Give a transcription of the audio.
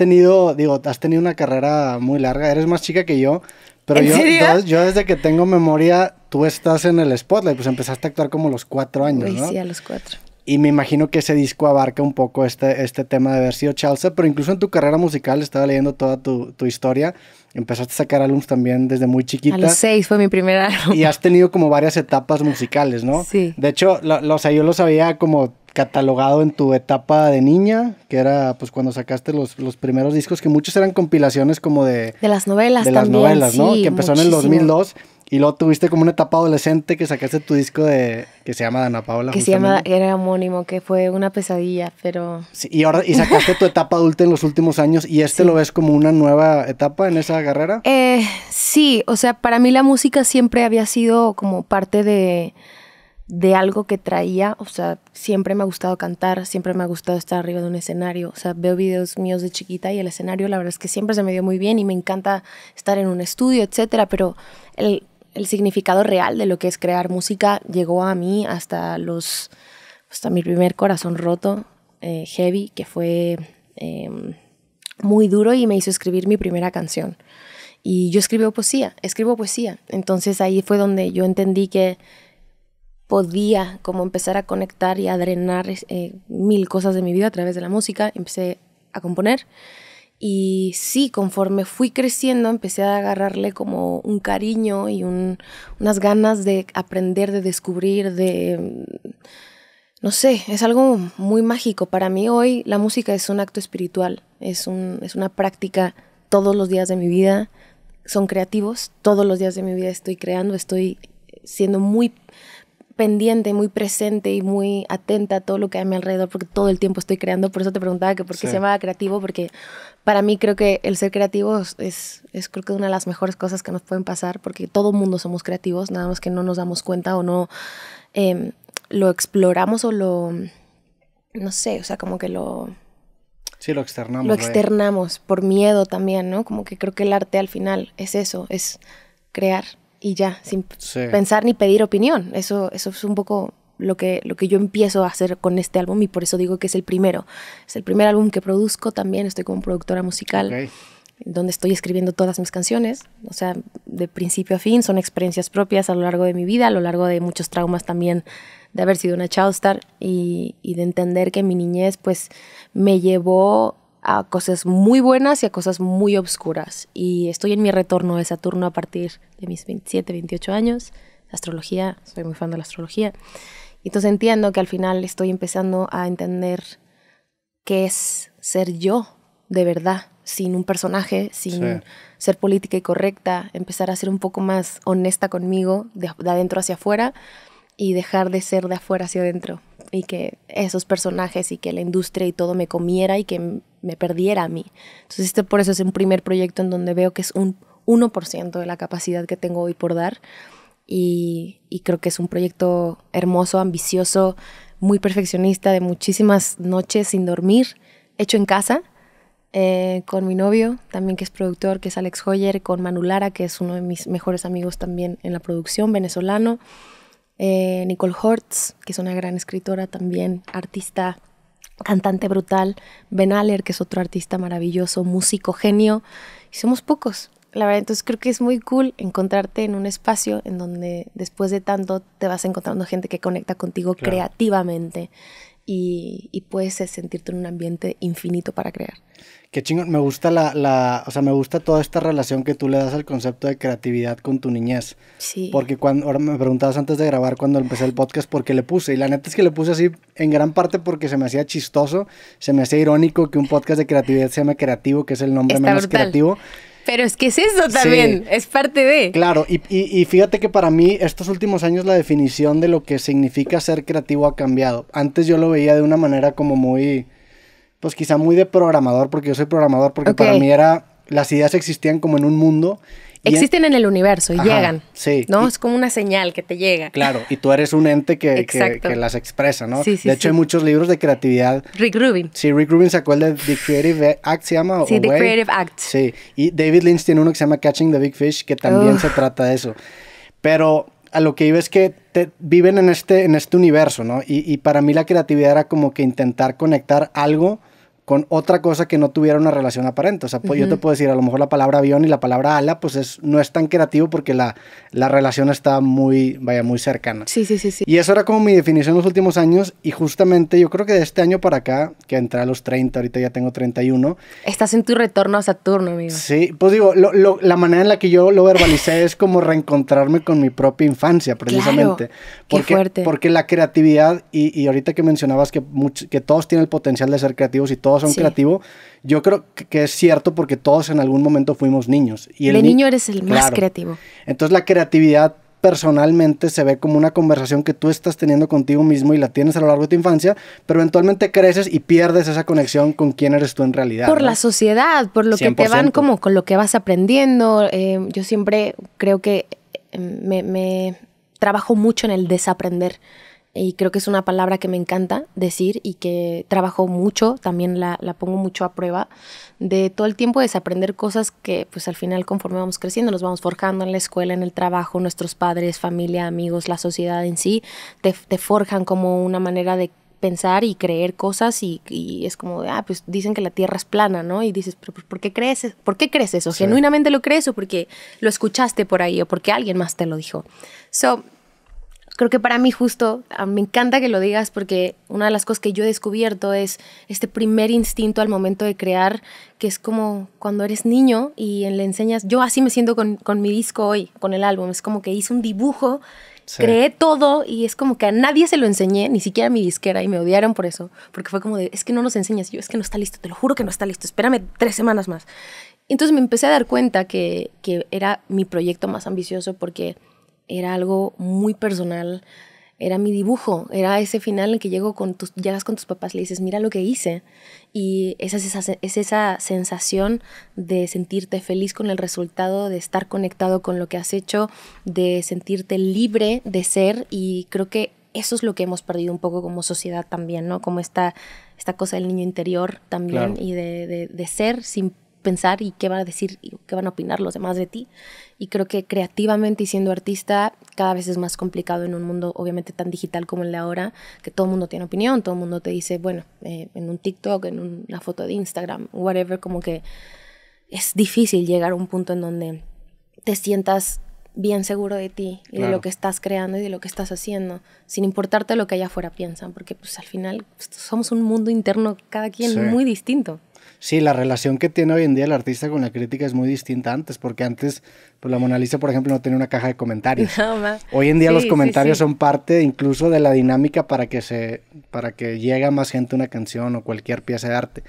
tenido, digo, has tenido una carrera muy larga, eres más chica que yo, pero yo, desde que tengo memoria, tú estás en el spotlight, pues empezaste a actuar como los cuatro años, ¿no? Sí, a los cuatro. Y me imagino que ese disco abarca un poco este, este tema de haber sido Chelsea. pero incluso en tu carrera musical estaba leyendo toda tu, tu historia. Empezaste a sacar álbums también desde muy chiquita. A los seis fue mi primer álbum. Y has tenido como varias etapas musicales, ¿no? Sí. De hecho, los yo los había como catalogado en tu etapa de niña, que era pues cuando sacaste los, los primeros discos, que muchos eran compilaciones como de... De las novelas De las novelas, ¿no? que empezó en el 2002 y luego tuviste como una etapa adolescente que sacaste tu disco de que se llama Dana Paula. Que se llama, era homónimo, que fue una pesadilla, pero... y, ahora, sacaste tu etapa adulta en los últimos años y este lo ves como una nueva etapa en esa carrera. Eh, sí, o sea, para mí la música siempre había sido como parte de, de algo que traía, o sea, siempre me ha gustado cantar, siempre me ha gustado estar arriba de un escenario, o sea, veo videos míos de chiquita y el escenario la verdad es que siempre se me dio muy bien y me encanta estar en un estudio, etcétera, pero el el significado real de lo que es crear música llegó a mí hasta los hasta mi primer corazón roto eh, heavy que fue em, muy duro y me hizo escribir mi primera canción y yo escribo poesía escribo poesía entonces ahí fue donde yo entendí que podía como empezar a conectar y a drenar eh, mil cosas de mi vida a través de la música empecé a componer y sí, conforme fui creciendo, empecé a agarrarle como un cariño y unas ganas de aprender, de descubrir, de... Mm, no sé, es algo muy mágico. Para mí hoy la música es un acto espiritual, es, es una práctica todos los días de mi vida. Son creativos, todos los días de mi vida estoy creando, estoy siendo muy pendiente, muy presente y muy atenta a todo lo que hay a mi alrededor, porque todo el tiempo estoy creando. Por eso te preguntaba que por qué se llamaba creativo, porque para mí creo que el ser creativo es, creo que una de las mejores cosas que nos pueden pasar, porque todo mundo somos creativos, nada más que no nos damos cuenta o no em, lo exploramos o lo, no sé, o sea, como que lo... Sí, lo externamos. Lo externamos, por miedo también, ¿no? Como que creo que el arte al final es eso, es crear y ya, sin pensar ni pedir opinión. Eso, eso es un poco lo que, lo que yo empiezo a hacer con este álbum y por eso digo que es el primero. Es el primer álbum que produzco también, estoy como productora musical, donde estoy escribiendo todas mis canciones, o sea, de principio a fin, son experiencias propias a lo largo de mi vida, a lo largo de muchos traumas también de haber sido una star y, y de entender que mi niñez pues me llevó a cosas muy buenas y a cosas muy obscuras. Y estoy en mi retorno de Saturno a partir de mis 27, 28 años. Astrología, soy muy fan de la astrología. entonces entiendo que al final estoy empezando a entender qué es ser yo de verdad, sin un personaje, sin ser política y correcta, empezar a ser un poco más honesta conmigo, de, de adentro hacia afuera, y dejar de ser de afuera hacia adentro. Y que esos personajes y que la industria y todo me comiera y que me perdiera a mí. Entonces, este por eso es un primer proyecto en donde veo que es un 1% de la capacidad que tengo hoy por dar. Y, creo que es un proyecto hermoso, ambicioso, muy perfeccionista, de muchísimas noches sin dormir, hecho en casa, eh, con mi novio también que es productor, que es Alex Hoyer, con Manu Lara, que es uno de mis mejores amigos también en la producción, venezolano, eh, Nicole Hortz, que es una gran escritora también, artista cantante brutal, Ben Aller, que es otro artista maravilloso, músico, genio, y somos pocos. La verdad, entonces creo que es muy cool encontrarte en un espacio en donde después de tanto te vas encontrando gente que conecta contigo creativamente y, puedes sentirte en un ambiente infinito para crear. Qué chingón, me gusta la, la, o sea, me gusta toda esta relación que tú le das al concepto de creatividad con tu niñez. Sí. Porque cuando, ahora me preguntabas antes de grabar cuando empecé el podcast por qué le puse, y la neta es que le puse así en gran parte porque se me hacía chistoso, se me hacía irónico que un podcast de creatividad se llame Creativo, que es el nombre menos creativo. Pero es que es eso también, es parte de. Claro, y, y, fíjate que para mí estos últimos años la definición de lo que significa ser creativo ha cambiado. Antes yo lo veía de una manera como muy, pues quizá muy de programador, porque yo soy programador, porque para mí era las ideas existían como en un mundo. Existen en... el universo y llegan. Sí. ¿No? Es como una señal que te llega. Claro, y tú eres un ente que, las expresa, ¿no? Sí, sí, de hecho, hay muchos libros de creatividad. Rick Rubin. Sí, Rick Rubin sacó el de The Creative Act, ¿se llama? Sí, o The Creative Act. Sí, y David Lynch tiene uno que se llama Catching the Big Fish, que también se trata de eso. Pero a lo que iba es que viven en este, en este universo, ¿no? Y, y para mí la creatividad era como que intentar conectar algo con otra cosa que no tuviera una relación aparente. O sea, pues, yo te puedo decir, a lo mejor la palabra avión y la palabra ala, pues es, no es tan creativo porque la, la relación está muy, vaya, muy cercana. Sí, sí, sí, sí. Y eso era como mi definición en los últimos años y justamente yo creo que de este año para acá, que entré a los 30, ahorita ya tengo 31. Estás en tu retorno a Saturno, amigo. Sí, pues digo, la manera en la que yo lo verbalicé es como reencontrarme con mi propia infancia, precisamente. Claro. Porque, Qué fuerte. Porque la creatividad, y, y ahorita que mencionabas que, que todos tienen el potencial de ser creativos y todos todos son creativos, yo creo que es cierto porque todos en algún momento fuimos niños. Y el niño eres el más creativo. Entonces la creatividad personalmente se ve como una conversación que tú estás teniendo contigo mismo y la tienes a lo largo de tu infancia, pero eventualmente creces y pierdes esa conexión con quién eres tú en realidad. Por la sociedad, por lo que te van como con lo que vas aprendiendo. Eh, yo siempre creo que eh, me, trabajo mucho en el desaprender y creo que es una palabra que me encanta decir y que trabajo mucho, también la, la, pongo mucho a prueba, de todo el tiempo desaprender cosas que pues al final conforme vamos creciendo nos vamos forjando en la escuela, en el trabajo, nuestros padres, familia, amigos, la sociedad en sí, te, te forjan como una manera de pensar y creer cosas y, y, es como ah, pues dicen que la Tierra es plana, ¿no? Y dices, pero pues, ¿por qué crees, e-, ¿por qué crees eso? ¿Genuinamente lo crees o porque lo escuchaste por ahí o porque alguien más te lo dijo? So, creo que para mí justo, ah, me encanta que lo digas porque una de las cosas que yo he descubierto es este primer instinto al momento de crear, que es como cuando eres niño y le enseñas, yo así me siento con, mi disco hoy, con el álbum, es como que hice un dibujo creé todo y es como que a nadie se lo enseñé, ni siquiera a mi disquera, y me odiaron por eso, porque fue como de, es que no nos enseñas, yo es que no está listo, te lo juro que no está listo, espérame tres semanas más. Entonces me empecé a dar cuenta que, que era mi proyecto más ambicioso porque era algo muy personal, era mi dibujo, era ese final en que llego con tus, llegas con tus papás, le dices, mira lo que hice. Y esa es, esa, sensación de sentirte feliz con el resultado, de estar conectado con lo que has hecho, de sentirte libre de ser. Y creo que eso es lo que hemos perdido un poco como sociedad también, ¿no? Como esta, esta cosa del niño interior también y de, de ser sin pensar y qué van a decir y qué van a opinar los demás de ti. Y creo que creativamente y siendo artista cada vez es más complicado en un mundo obviamente tan digital como el de ahora, que todo el mundo tiene opinión, todo el mundo te dice, bueno, eh, en un TikTok, en una foto de Instagram, whatever, como que es difícil llegar a un punto en donde te sientas bien seguro de ti y de lo que estás creando y de lo que estás haciendo, sin importarte lo que allá afuera piensan, porque pues al final pues, somos un mundo interno cada quien muy distinto. Sí, la relación que tiene hoy en día el artista con la crítica es muy distinta antes, porque antes, pues la Mona Lisa, por ejemplo, no tenía una caja de comentarios. hoy en día los comentarios son parte incluso de la dinámica para que se, para que llegue más gente una canción o cualquier pieza de arte.